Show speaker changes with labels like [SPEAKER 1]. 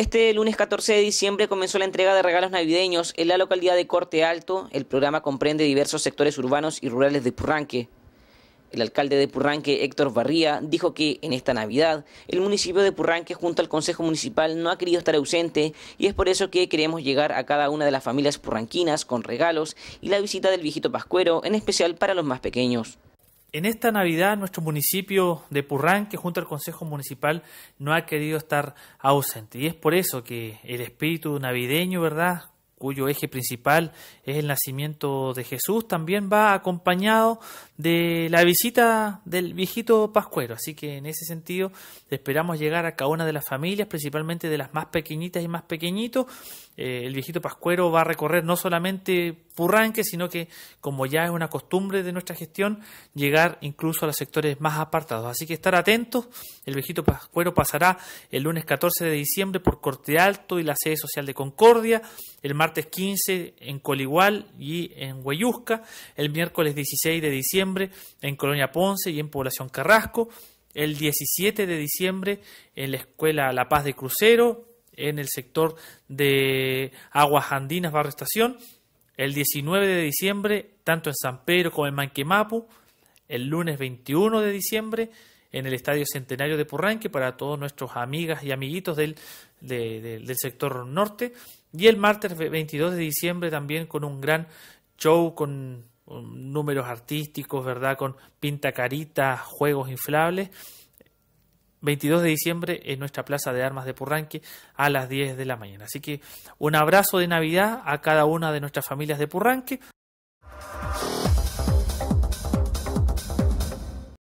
[SPEAKER 1] Este lunes 14 de diciembre comenzó la entrega de regalos navideños en la localidad de Corte Alto. El programa comprende diversos sectores urbanos y rurales de Purranque. El alcalde de Purranque, Héctor Barría, dijo que en esta Navidad el municipio de Purranque junto al Consejo Municipal no ha querido estar ausente y es por eso que queremos llegar a cada una de las familias purranquinas con regalos y la visita del viejito Pascuero, en especial para los más pequeños.
[SPEAKER 2] En esta Navidad, nuestro municipio de Purrán, que junto al Consejo Municipal no ha querido estar ausente. Y es por eso que el espíritu navideño, ¿verdad?, cuyo eje principal es el nacimiento de Jesús, también va acompañado de la visita del viejito Pascuero. Así que en ese sentido esperamos llegar a cada una de las familias, principalmente de las más pequeñitas y más pequeñitos. Eh, el viejito Pascuero va a recorrer no solamente sino que, como ya es una costumbre de nuestra gestión, llegar incluso a los sectores más apartados. Así que estar atentos, el viejito Pascuero pasará el lunes 14 de diciembre por Corte Alto y la sede social de Concordia, el martes 15 en Coligual y en Hueyusca, el miércoles 16 de diciembre en Colonia Ponce y en Población Carrasco, el 17 de diciembre en la Escuela La Paz de Crucero, en el sector de Aguas Andinas, Barrio Estación, el 19 de diciembre, tanto en San Pedro como en Manquemapu, el lunes 21 de diciembre en el Estadio Centenario de Purranque para todos nuestros amigas y amiguitos del, del sector norte y el martes 22 de diciembre también con un gran show con um, números artísticos, ¿verdad? Con pinta juegos inflables 22 de diciembre en nuestra Plaza de Armas de Purranque a las 10 de la mañana. Así que un abrazo de Navidad a cada una de nuestras familias de Purranque.